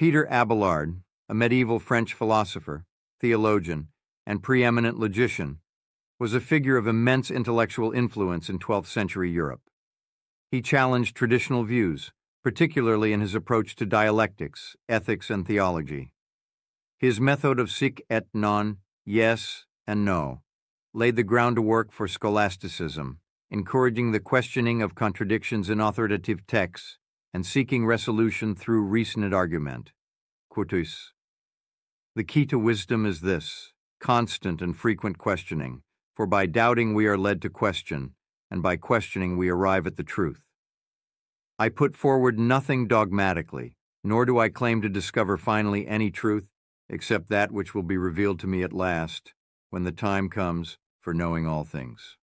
Peter Abelard, a medieval French philosopher, theologian, and preeminent logician, was a figure of immense intellectual influence in 12th century Europe. He challenged traditional views, particularly in his approach to dialectics, ethics, and theology. His method of sic et non, yes and no, laid the groundwork for scholasticism, encouraging the questioning of contradictions in authoritative texts and seeking resolution through reasoned argument. Quotus. The key to wisdom is this, constant and frequent questioning, for by doubting we are led to question, and by questioning we arrive at the truth. I put forward nothing dogmatically, nor do I claim to discover finally any truth, except that which will be revealed to me at last, when the time comes for knowing all things.